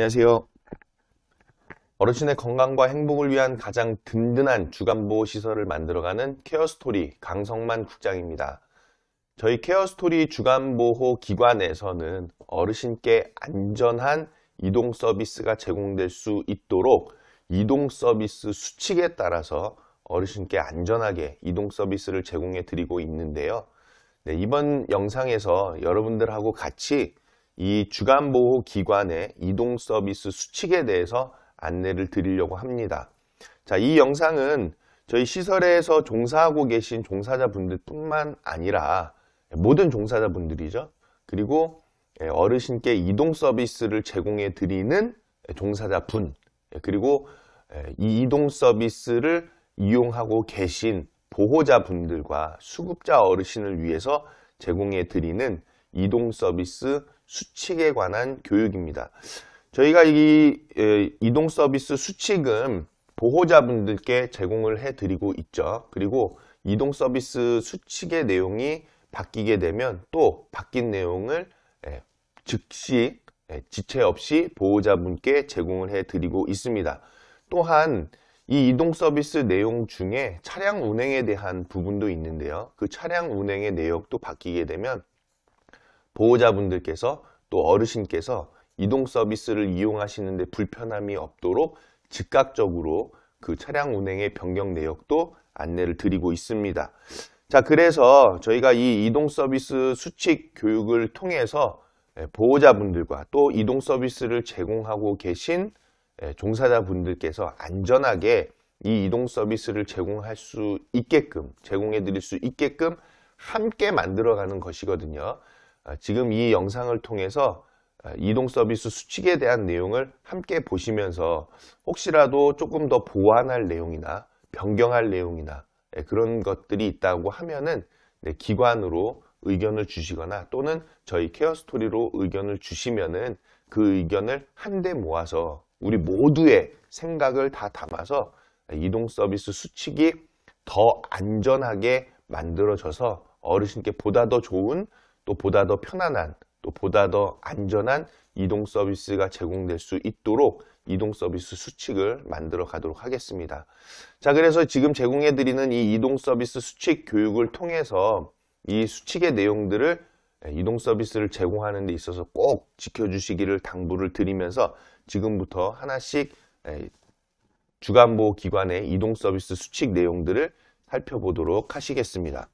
안녕하세요. 어르신의 건강과 행복을 위한 가장 든든한 주간보호 시설을 만들어가는 케어스토리 강성만 국장입니다. 저희 케어스토리 주간보호 기관에서는 어르신께 안전한 이동 서비스가 제공될 수 있도록 이동 서비스 수칙에 따라서 어르신께 안전하게 이동 서비스를 제공해 드리고 있는데요. 네, 이번 영상에서 여러분들하고 같이 이 주간보호기관의 이동 서비스 수칙에 대해서 안내를 드리려고 합니다. 자, 이 영상은 저희 시설에서 종사하고 계신 종사자분들 뿐만 아니라 모든 종사자분들이죠. 그리고 예, 어르신께 이동 서비스를 제공해 드리는 종사자분 예, 그리고 예, 이 이동 서비스를 이용하고 계신 보호자분들과 수급자 어르신을 위해서 제공해 드리는 이동 서비스 수칙에 관한 교육입니다. 저희가 이 이동 서비스 수칙은 보호자분들께 제공을 해드리고 있죠. 그리고 이동 서비스 수칙의 내용이 바뀌게 되면 또 바뀐 내용을 즉시 지체 없이 보호자분께 제공을 해드리고 있습니다. 또한 이 이동 서비스 내용 중에 차량 운행에 대한 부분도 있는데요. 그 차량 운행의 내역도 바뀌게 되면 보호자분들께서 또 어르신께서 이동 서비스를 이용하시는데 불편함이 없도록 즉각적으로 그 차량 운행의 변경 내역도 안내를 드리고 있습니다. 자, 그래서 저희가 이 이동 서비스 수칙 교육을 통해서 예, 보호자분들과 또 이동 서비스를 제공하고 계신 예, 종사자분들께서 안전하게 이 이동 서비스를 제공할 수 있게끔, 제공해 드릴 수 있게끔 함께 만들어가는 것이거든요. 아, 지금 이 영상을 통해서 아, 이동 서비스 수칙에 대한 내용을 함께 보시면서 혹시라도 조금 더 보완할 내용이나 변경할 내용이나 예, 그런 것들이 있다고 하면은 네, 기관으로 의견을 주시거나 또는 저희 케어 스토리로 의견을 주시면은 그 의견을 한데 모아서 우리 모두의 생각을 다 담아서 이동 서비스 수칙이 더 안전하게 만들어져서 어르신께 보다 더 좋은 또 보다 더 편안한 또 보다 더 안전한 이동 서비스가 제공될 수 있도록 이동 서비스 수칙을 만들어 가도록 하겠습니다. 자, 그래서 지금 제공해 드리는 이 이동 서비스 수칙 교육을 통해서 이 수칙의 내용들을 예, 이동 서비스를 제공하는 데 있어서 꼭 지켜주시기를 당부를 드리면서 지금부터 하나씩 예, 주간보호기관의 이동 서비스 수칙 내용들을 살펴보도록 하시겠습니다.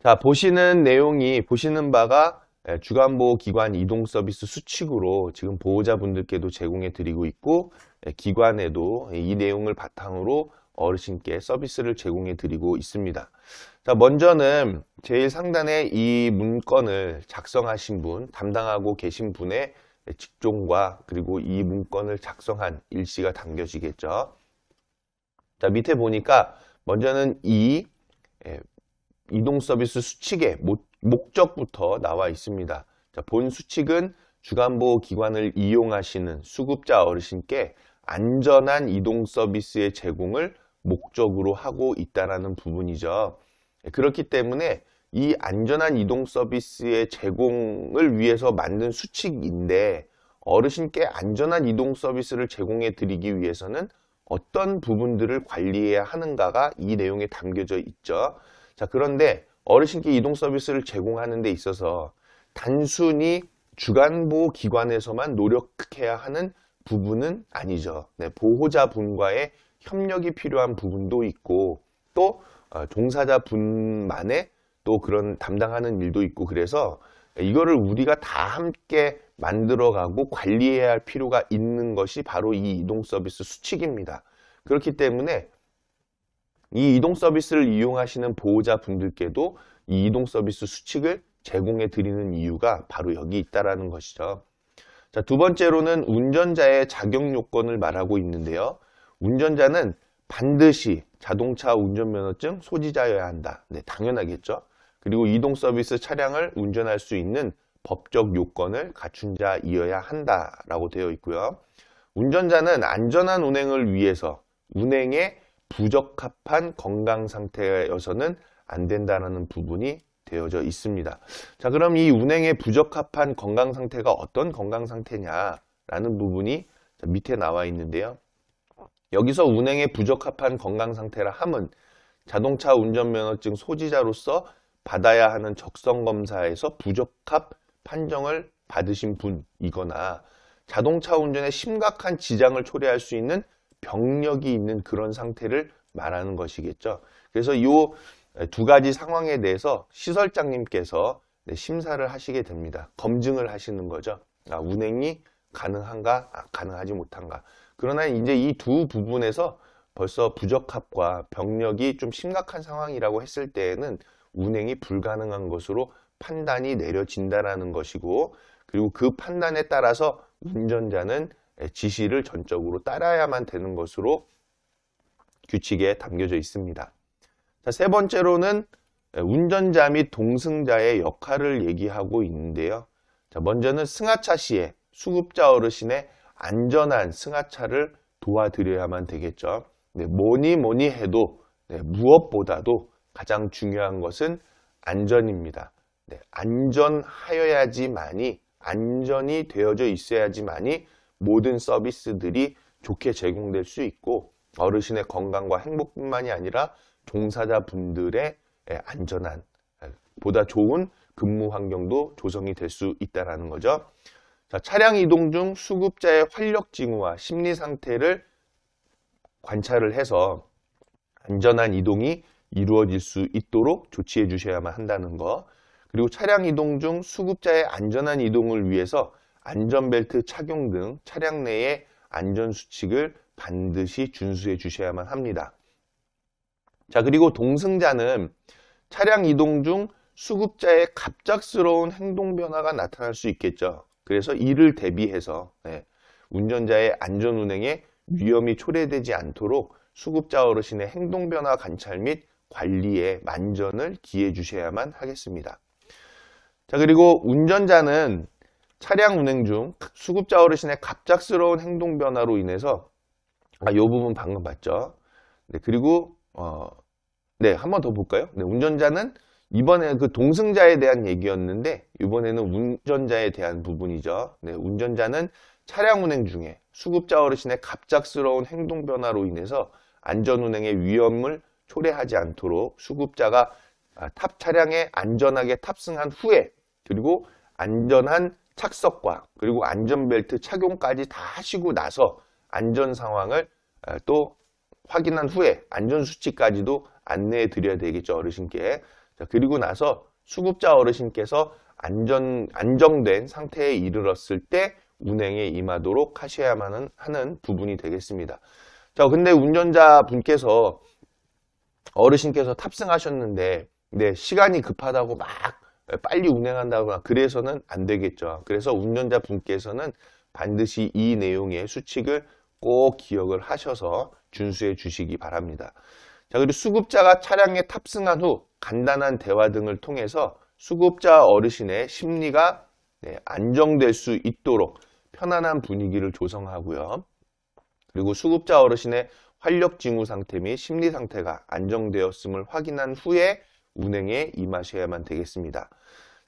자, 보시는 내용이, 보시는 바가 예, 주간보호기관 이동 서비스 수칙으로 지금 보호자분들께도 제공해 드리고 있고, 예, 기관에도 이 내용을 바탕으로 어르신께 서비스를 제공해 드리고 있습니다. 자, 먼저는 제일 상단에 이 문건을 작성하신 분, 담당하고 계신 분의 직종과 그리고 이 문건을 작성한 일시가 담겨지겠죠. 자, 밑에 보니까 먼저는 이 예, 이동 서비스 수칙의 목적부터 나와 있습니다. 자, 본 수칙은 주간보호기관을 이용하시는 수급자 어르신께 안전한 이동 서비스의 제공을 목적으로 하고 있다는 부분이죠. 예, 그렇기 때문에 이 안전한 이동 서비스의 제공을 위해서 만든 수칙인데 어르신께 안전한 이동 서비스를 제공해 드리기 위해서는 어떤 부분들을 관리해야 하는가가 이 내용에 담겨져 있죠. 자 그런데 어르신께 이동 서비스를 제공하는 데 있어서 단순히 주간보호 기관에서만 노력해야 하는 부분은 아니죠. 네, 보호자분과의 협력이 필요한 부분도 있고 또 어, 종사자분만의 또 그런 담당하는 일도 있고 그래서 이거를 우리가 다 함께 만들어가고 관리해야 할 필요가 있는 것이 바로 이 이동 서비스 수칙입니다. 그렇기 때문에 이 이동 서비스를 이용하시는 보호자분들께도 이 이동 서비스 수칙을 제공해 드리는 이유가 바로 여기 있다라는 것이죠. 자, 두 번째로는 운전자의 자격 요건을 말하고 있는데요. 운전자는 반드시 자동차 운전면허증 소지자여야 한다. 네, 당연하겠죠. 그리고 이동 서비스 차량을 운전할 수 있는 법적 요건을 갖춘 자이어야 한다라고 되어 있고요. 운전자는 안전한 운행을 위해서 운행에 부적합한 건강 상태여서는 안 된다는 부분이 되어져 있습니다. 자, 그럼 이 운행에 부적합한 건강 상태가 어떤 건강 상태냐라는 부분이 밑에 나와 있는데요. 여기서 운행에 부적합한 건강 상태라 함은 자동차 운전면허증 소지자로서 받아야 하는 적성 검사에서 부적합 판정을 받으신 분이거나 자동차 운전에 심각한 지장을 초래할 수 있는 병력이 있는 그런 상태를 말하는 것이겠죠. 그래서 이 두 가지 상황에 대해서 시설장님께서 네, 심사를 하시게 됩니다. 검증을 하시는 거죠. 아, 운행이 가능한가, 아, 가능하지 못한가. 그러나 이제 이 두 부분에서 벌써 부적합과 병력이 좀 심각한 상황이라고 했을 때에는 운행이 불가능한 것으로 판단이 내려진다라는 것이고 그리고 그 판단에 따라서 운전자는 예, 지시를 전적으로 따라야만 되는 것으로 규칙에 담겨져 있습니다. 자, 세 번째로는 예, 운전자 및 동승자의 역할을 얘기하고 있는데요. 자, 먼저는 승하차 시에 수급자 어르신의 안전한 승하차를 도와드려야만 되겠죠. 네, 뭐니 뭐니 해도 네, 무엇보다도 가장 중요한 것은 안전입니다. 네, 안전하여야지만이 안전이 되어져 있어야지만이 모든 서비스들이 좋게 제공될 수 있고 어르신의 건강과 행복뿐만이 아니라 종사자분들의 예, 안전한 예, 보다 좋은 근무 환경도 조성이 될 수 있다는 거죠. 자, 차량 이동 중 수급자의 활력 징후와 심리 상태를 관찰을 해서 안전한 이동이 이루어질 수 있도록 조치해 주셔야만 한다는 거. 그리고 차량 이동 중 수급자의 안전한 이동을 위해서 안전벨트 착용 등 차량 내의 안전수칙을 반드시 준수해 주셔야만 합니다. 자 그리고 동승자는 차량 이동 중 수급자의 갑작스러운 행동 변화가 나타날 수 있겠죠. 그래서 이를 대비해서 네, 운전자의 안전운행에 위험이 초래되지 않도록 수급자 어르신의 행동 변화 관찰 및 관리에 만전을 기해 주셔야만 하겠습니다. 자 그리고 운전자는 차량 운행 중 수급자 어르신의 갑작스러운 행동 변화로 인해서 아, 요 부분 방금 봤죠. 네, 그리고 어, 네, 한 번 더 볼까요? 네, 운전자는 이번에 그 동승자에 대한 얘기였는데 이번에는 운전자에 대한 부분이죠. 네, 운전자는 차량 운행 중에 수급자 어르신의 갑작스러운 행동 변화로 인해서 안전 운행의 위험을 초래하지 않도록 수급자가 아, 탑 차량에 안전하게 탑승한 후에 그리고 안전한 착석과 그리고 안전벨트 착용까지 다 하시고 나서 안전 상황을 아, 또 확인한 후에 안전수칙까지도 안내해 드려야 되겠죠 어르신께 자, 그리고 나서 수급자 어르신께서 안전, 안정된 상태에 이르렀을 때 운행에 임하도록 하셔야만 하는 부분이 되겠습니다 자 근데 운전자 분께서 어르신께서 탑승하셨는데 네, 시간이 급하다고 막 빨리 운행한다거나 그래서는 안 되겠죠. 그래서 운전자 분께서는 반드시 이 내용의 수칙을 꼭 기억을 하셔서 준수해 주시기 바랍니다. 자, 그리고 수급자가 차량에 탑승한 후 간단한 대화 등을 통해서 수급자 어르신의 심리가 네, 안정될 수 있도록 편안한 분위기를 조성하고요. 그리고 수급자 어르신의 활력 징후 상태 및 심리 상태가 안정되었음을 확인한 후에 운행에 임하셔야만 되겠습니다.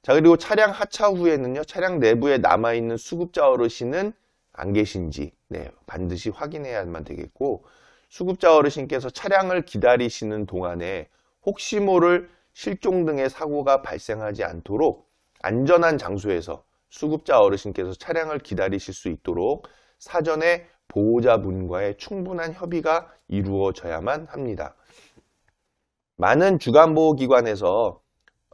자 그리고 차량 하차 후에는요 차량 내부에 남아있는 수급자 어르신은 안 계신지 네, 반드시 확인해야만 되겠고 수급자 어르신께서 차량을 기다리시는 동안에 혹시 모를 실종 등의 사고가 발생하지 않도록 안전한 장소에서 수급자 어르신께서 차량을 기다리실 수 있도록 사전에 보호자분과의 충분한 협의가 이루어져야만 합니다. 많은 주간보호기관에서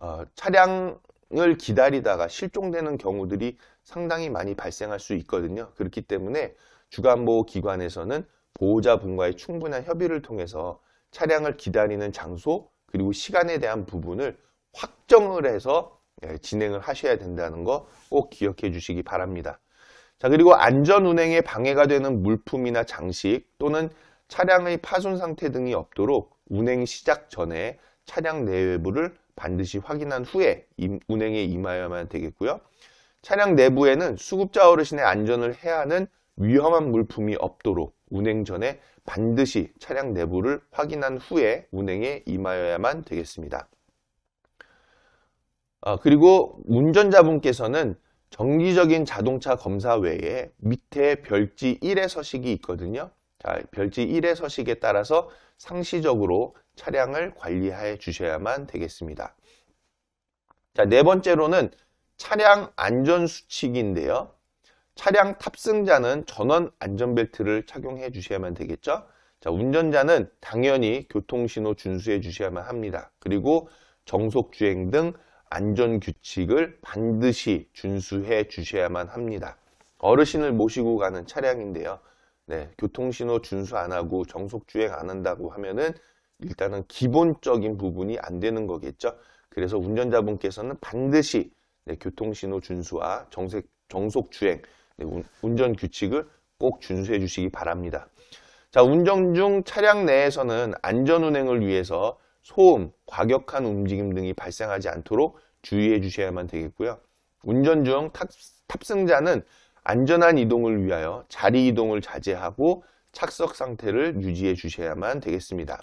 어, 차량을 기다리다가 실종되는 경우들이 상당히 많이 발생할 수 있거든요. 그렇기 때문에 주간보호기관에서는 보호자분과의 충분한 협의를 통해서 차량을 기다리는 장소 그리고 시간에 대한 부분을 확정을 해서 예, 진행을 하셔야 된다는 거 꼭 기억해 주시기 바랍니다. 자 그리고 안전운행에 방해가 되는 물품이나 장식 또는 차량의 파손 상태 등이 없도록 운행 시작 전에 차량 내부를 외 반드시 확인한 후에 운행에 임하여야만 되겠고요. 차량 내부에는 수급자 어르신의 안전을 해하는 위험한 물품이 없도록 운행 전에 반드시 차량 내부를 확인한 후에 운행에 임하여야만 되겠습니다. 아, 그리고 운전자분께서는 정기적인 자동차 검사 외에 밑에 별지 1의 서식이 있거든요. 자, 아, 별지 1의 서식에 따라서 상시적으로 차량을 관리해 주셔야만 되겠습니다. 자, 네 번째로는 차량 안전 수칙인데요. 차량 탑승자는 전원 안전벨트를 착용해 주셔야만 되겠죠. 자, 운전자는 당연히 교통신호 준수해 주셔야만 합니다. 그리고 정속주행 등 안전규칙을 반드시 준수해 주셔야만 합니다. 어르신을 모시고 가는 차량인데요. 네, 교통신호 준수 안 하고 정속주행 안 한다고 하면은 일단은 기본적인 부분이 안 되는 거겠죠. 그래서 운전자분께서는 반드시 네, 교통신호 준수와 정색, 정속주행, 네, 운전 규칙을 꼭 준수해 주시기 바랍니다. 자, 운전 중 차량 내에서는 안전운행을 위해서 소음, 과격한 움직임 등이 발생하지 않도록 주의해 주셔야만 되겠고요. 운전 중 탑, 탑승자는 안전한 이동을 위하여 자리 이동을 자제하고 착석 상태를 유지해 주셔야만 되겠습니다.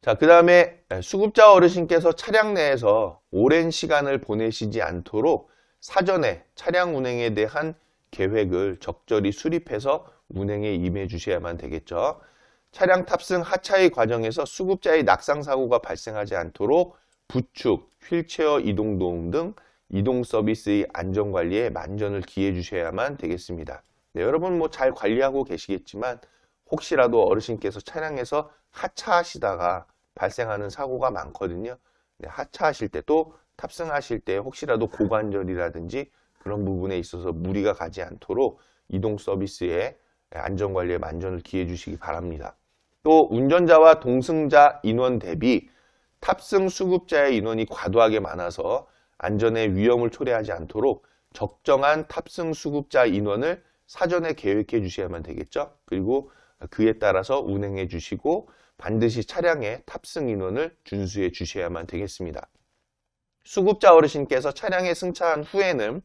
자, 그 다음에 수급자 어르신께서 차량 내에서 오랜 시간을 보내시지 않도록 사전에 차량 운행에 대한 계획을 적절히 수립해서 운행에 임해 주셔야만 되겠죠. 차량 탑승 하차의 과정에서 수급자의 낙상 사고가 발생하지 않도록 부축, 휠체어 이동 도움 등 이동 서비스의 안전관리에 만전을 기해 주셔야만 되겠습니다. 네, 여러분 뭐 잘 관리하고 계시겠지만 혹시라도 어르신께서 차량에서 하차하시다가 발생하는 사고가 많거든요. 네, 하차하실 때 또 탑승하실 때 혹시라도 고관절이라든지 그런 부분에 있어서 무리가 가지 않도록 이동 서비스의 안전관리에 만전을 기해 주시기 바랍니다. 또 운전자와 동승자 인원 대비 탑승 수급자의 인원이 과도하게 많아서 안전에 위험을 초래하지 않도록 적정한 탑승 수급자 인원을 사전에 계획해 주셔야만 되겠죠. 그리고 그에 따라서 운행해 주시고 반드시 차량의 탑승 인원을 준수해 주셔야만 되겠습니다. 수급자 어르신께서 차량에 승차한 후에는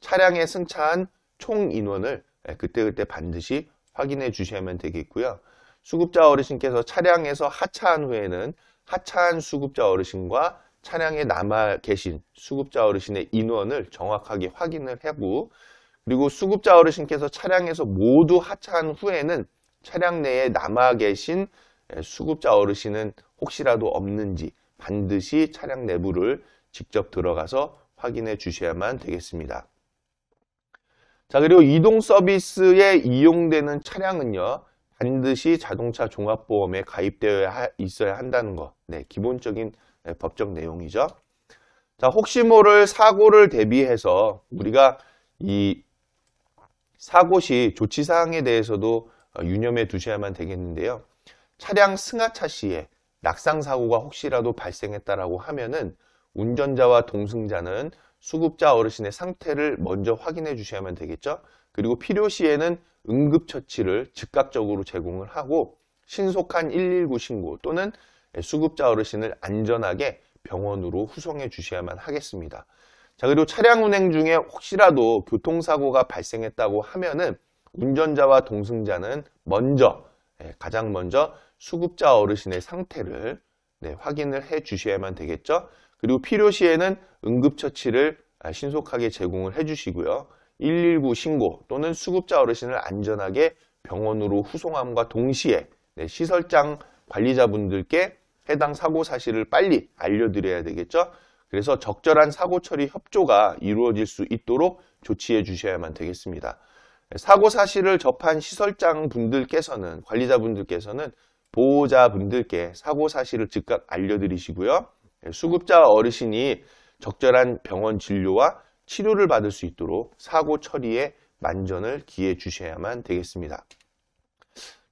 차량에 승차한 총 인원을 그때그때 반드시 확인해 주셔야만 되겠고요. 수급자 어르신께서 차량에서 하차한 후에는 하차한 수급자 어르신과 차량에 남아 계신 수급자 어르신의 인원을 정확하게 확인을 하고 그리고 수급자 어르신께서 차량에서 모두 하차한 후에는 차량 내에 남아 계신 예, 수급자 어르신은 혹시라도 없는지 반드시 차량 내부를 직접 들어가서 확인해 주셔야만 되겠습니다. 자 그리고 이동 서비스에 이용되는 차량은요 반드시 자동차 종합보험에 가입되어 있어야 한다는 것 네, 기본적인 예, 법적 내용이죠. 자, 혹시 모를 사고를 대비해서 우리가 이 사고시 조치사항에 대해서도 어, 유념해 두셔야만 되겠는데요. 차량 승하차 시에 낙상사고가 혹시라도 발생했다라고 하면은 운전자와 동승자는 수급자 어르신의 상태를 먼저 확인해 주셔야만 되겠죠. 그리고 필요시에는 응급처치를 즉각적으로 제공을 하고 신속한 119 신고 또는 수급자 어르신을 안전하게 병원으로 후송해 주셔야만 하겠습니다. 자, 그리고 차량 운행 중에 혹시라도 교통사고가 발생했다고 하면은 운전자와 동승자는 먼저, 예, 가장 먼저 수급자 어르신의 상태를 네, 확인을 해 주셔야만 되겠죠. 그리고 필요시에는 응급처치를 아, 신속하게 제공을 해 주시고요. 119 신고 또는 수급자 어르신을 안전하게 병원으로 후송함과 동시에 네, 시설장 관리자분들께 해당 사고 사실을 빨리 알려드려야 되겠죠. 그래서 적절한 사고 처리 협조가 이루어질 수 있도록 조치해 주셔야만 되겠습니다. 사고 사실을 접한 시설장 분들께서는 관리자분들께서는 보호자분들께 사고 사실을 즉각 알려드리시고요. 수급자 어르신이 적절한 병원 진료와 치료를 받을 수 있도록 사고 처리에 만전을 기해 주셔야만 되겠습니다.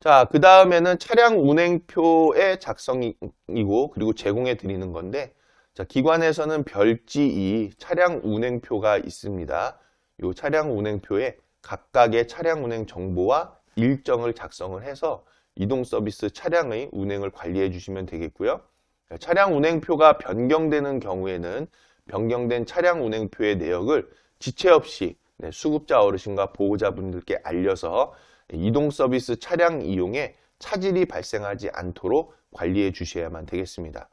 자, 그 다음에는 차량 운행표의 작성이고 그리고 제공해 드리는 건데 자, 기관에서는 별지2 차량 운행표가 있습니다. 이 차량 운행표에 각각의 차량 운행 정보와 일정을 작성을 해서 이동 서비스 차량의 운행을 관리해 주시면 되겠고요. 차량 운행표가 변경되는 경우에는 변경된 차량 운행표의 내역을 지체 없이 네, 수급자 어르신과 보호자분들께 알려서 이동 서비스 차량 이용에 차질이 발생하지 않도록 관리해 주셔야만 되겠습니다.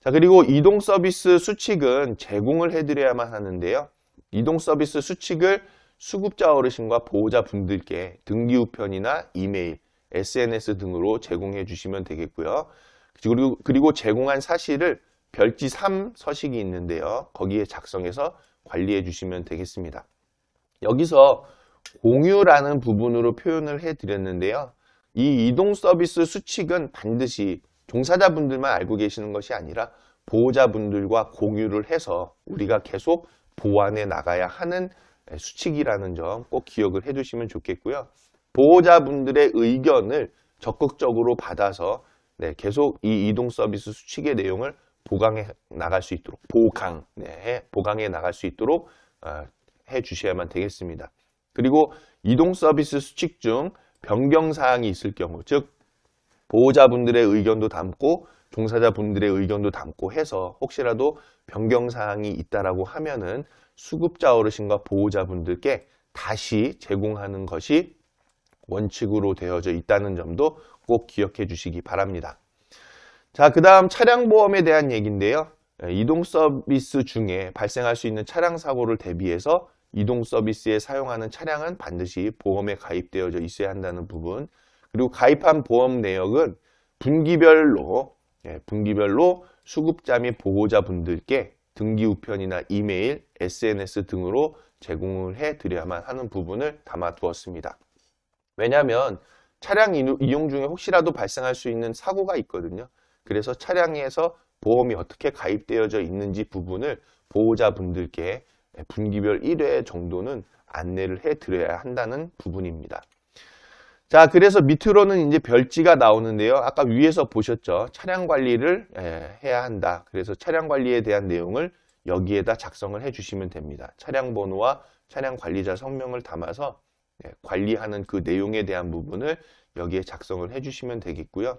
자, 그리고 이동 서비스 수칙은 제공을 해드려야만 하는데요. 이동 서비스 수칙을 수급자 어르신과 보호자 분들께 등기 우편이나 이메일, SNS 등으로 제공해 주시면 되겠고요. 그리고, 그리고 제공한 사실을 별지 3 서식이 있는데요. 거기에 작성해서 관리해 주시면 되겠습니다. 여기서 공유라는 부분으로 표현을 해드렸는데요. 이 이동 서비스 수칙은 반드시 종사자분들만 알고 계시는 것이 아니라 보호자분들과 공유를 해서 우리가 계속 보완해 나가야 하는 수칙이라는 점 꼭 기억을 해주시면 좋겠고요. 보호자분들의 의견을 적극적으로 받아서 네, 계속 이 이동 서비스 수칙의 내용을 보강해 나갈 수 있도록 보강, 네, 보강해 나갈 수 있도록 어, 아, 해 주셔야만 되겠습니다. 그리고 이동 서비스 수칙 중 변경 사항이 있을 경우 즉 보호자분들의 의견도 담고 종사자분들의 의견도 담고 해서 혹시라도 변경 사항이 있다라고 하면은 수급자 어르신과 보호자분들께 다시 제공하는 것이 원칙으로 되어져 있다는 점도 꼭 기억해 주시기 바랍니다. 자, 그 다음 차량보험에 대한 얘기인데요. 이동 서비스 중에 발생할 수 있는 차량 사고를 대비해서 이동 서비스에 사용하는 차량은 반드시 보험에 가입되어져 있어야 한다는 부분 그리고 가입한 보험 내역은 분기별로 예, 분기별로 수급자 및 보호자분들께 등기 우편이나 이메일, SNS 등으로 제공을 해드려야만 하는 부분을 담아두었습니다. 왜냐하면 차량 이용 중에 혹시라도 발생할 수 있는 사고가 있거든요. 그래서 차량에서 보험이 어떻게 가입되어져 있는지 부분을 보호자분들께 예, 분기별 1회 정도는 안내를 해드려야 한다는 부분입니다. 자, 그래서 밑으로는 이제 별지가 나오는데요. 아까 위에서 보셨죠? 차량 관리를 예, 해야 한다. 그래서 차량 관리에 대한 내용을 여기에다 작성을 해주시면 됩니다. 차량 번호와 차량 관리자 성명을 담아서 예, 관리하는 그 내용에 대한 부분을 여기에 작성을 해주시면 되겠고요.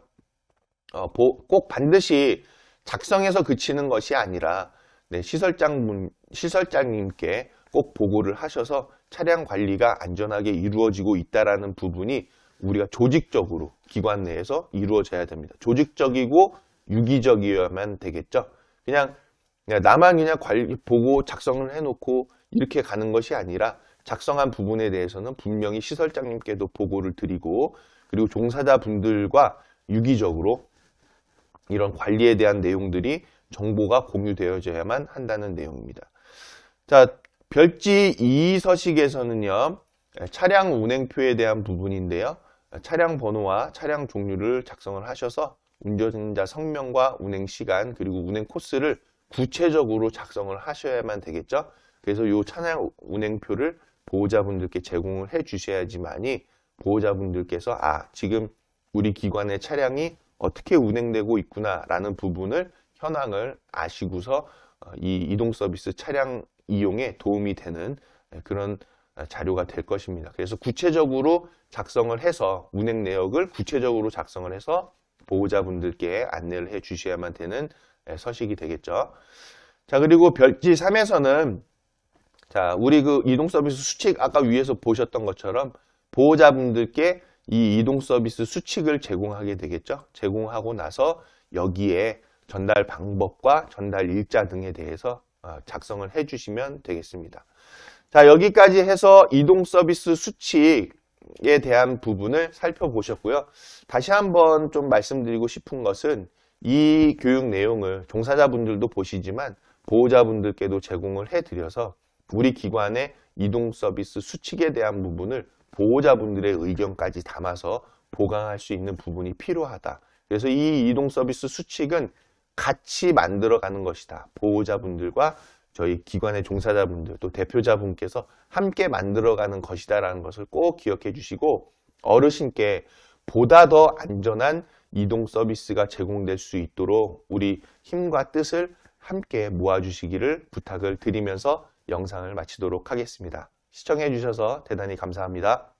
어, 꼭 반드시 작성해서 그치는 것이 아니라 네, 시설장 시설장님께 꼭 보고를 하셔서 차량 관리가 안전하게 이루어지고 있다라는 부분이 우리가 조직적으로 기관 내에서 이루어져야 됩니다. 조직적이고 유기적이어야만 되겠죠. 그냥, 그냥 나만 그냥 관리 보고 작성을 해놓고 이렇게 가는 것이 아니라 작성한 부분에 대해서는 분명히 시설장님께도 보고를 드리고 그리고 종사자분들과 유기적으로 이런 관리에 대한 내용들이 정보가 공유되어져야만 한다는 내용입니다. 자, 별지 2 서식에서는요. 차량 운행표에 대한 부분인데요. 차량 번호와 차량 종류를 작성을 하셔서 운전자 성명과 운행 시간 그리고 운행 코스를 구체적으로 작성을 하셔야만 되겠죠. 그래서 이 차량 운행표를 보호자분들께 제공을 해 주셔야지만이 보호자분들께서 아 지금 우리 기관의 차량이 어떻게 운행되고 있구나라는 부분을 현황을 아시고서 어, 이 이동 서비스 차량 이용에 도움이 되는 예, 그런 어, 자료가 될 것입니다. 그래서 구체적으로 작성을 해서 운행 내역을 구체적으로 작성을 해서 보호자분들께 안내를 해 주셔야만 되는 예, 서식이 되겠죠. 자 그리고 별지 3에서는 자 우리 그 이동 서비스 수칙 아까 위에서 보셨던 것처럼 보호자분들께 이 이동 서비스 수칙을 제공하게 되겠죠. 제공하고 나서 여기에 전달 방법과 전달 일자 등에 대해서 어, 작성을 해주시면 되겠습니다. 자 여기까지 해서 이동 서비스 수칙에 대한 부분을 살펴보셨고요. 다시 한번 좀 말씀드리고 싶은 것은 이 교육 내용을 종사자분들도 보시지만 보호자분들께도 제공을 해드려서 우리 기관의 이동 서비스 수칙에 대한 부분을 보호자분들의 의견까지 담아서 보강할 수 있는 부분이 필요하다. 그래서 이 이동 서비스 수칙은 같이 만들어가는 것이다. 보호자분들과 저희 기관의 종사자분들 또 대표자분께서 함께 만들어가는 것이다라는 것을 꼭 기억해 주시고 어르신께 보다 더 안전한 이동 서비스가 제공될 수 있도록 우리 힘과 뜻을 함께 모아주시기를 부탁을 드리면서 영상을 마치도록 하겠습니다. 시청해 주셔서 대단히 감사합니다.